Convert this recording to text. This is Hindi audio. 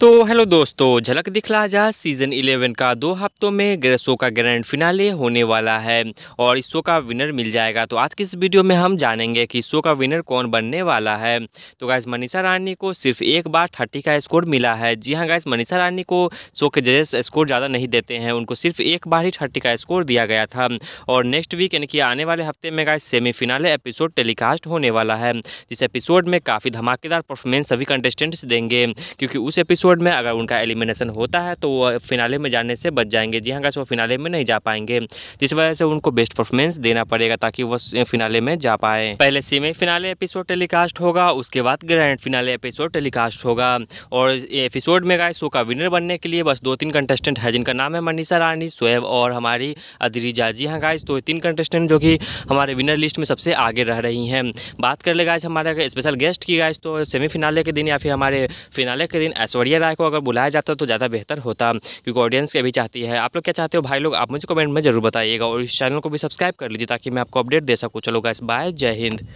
तो हेलो दोस्तों झलक दिखला जा सीज़न 11 का दो हफ्तों में शो का ग्रैंड फिनाले होने वाला है और इस शो का विनर मिल जाएगा तो आज की इस वीडियो में हम जानेंगे कि शो का विनर कौन बनने वाला है तो गैस मनीषा रानी को सिर्फ एक बार थर्टी का स्कोर मिला है जी हाँ गैस मनीषा रानी को शो के जजेस स्कोर ज़्यादा नहीं देते हैं उनको सिर्फ एक बार ही थर्टी का स्कोर दिया गया था और नेक्स्ट वीक यानी कि आने वाले हफ्ते में गैस सेमीफिनाले एपिसोड टेलीकास्ट होने वाला है जिस एपिसोड में काफ़ी धमाकेदार परफॉर्मेंस सभी कंटेस्टेंट्स देंगे क्योंकि उस एपिसोड एपिसोड में अगर उनका एलिमिनेशन होता है तो वो फिनाले में जाने से बच जाएंगे जी हाँ गाइस वो फिनाले में नहीं जा पाएंगे जिस वजह से उनको बेस्ट परफॉर्मेंस देना पड़ेगा ताकि वो फिनाले में जा पाए पहले सेमी फिनाले एपिसोड टेलीकास्ट होगा उसके बाद ग्रैंड फिनाले एपिसोड टेलीकास्ट होगा और एपिसोड में गाय शो का विनर बनने के लिए बस दो तीन कंटेस्टेंट है जिनका नाम है मनीषा रानी सोएब और हमारी अदरीजा जी हाँ गाइज तो तीन कंटेस्टेंट जो कि हमारे विनर लिस्ट में सबसे आगे रह रही हैं बात कर ले गाइज हमारे स्पेशल गेस्ट की गाइज तो सेमीफिनाले के दिन या फिर हमारे फिनाले के दिन ऐश्वर्या प्रिया राय को अगर बुलाया जाता तो ज़्यादा बेहतर होता क्योंकि ऑडियंस के भी चाहती है आप लोग क्या चाहते हो भाई लोग आप मुझे कमेंट में जरूर बताइएगा और इस चैनल को भी सब्सक्राइब कर लीजिए ताकि मैं आपको अपडेट दे सकूँ चलो गाइस बाय जय हिंद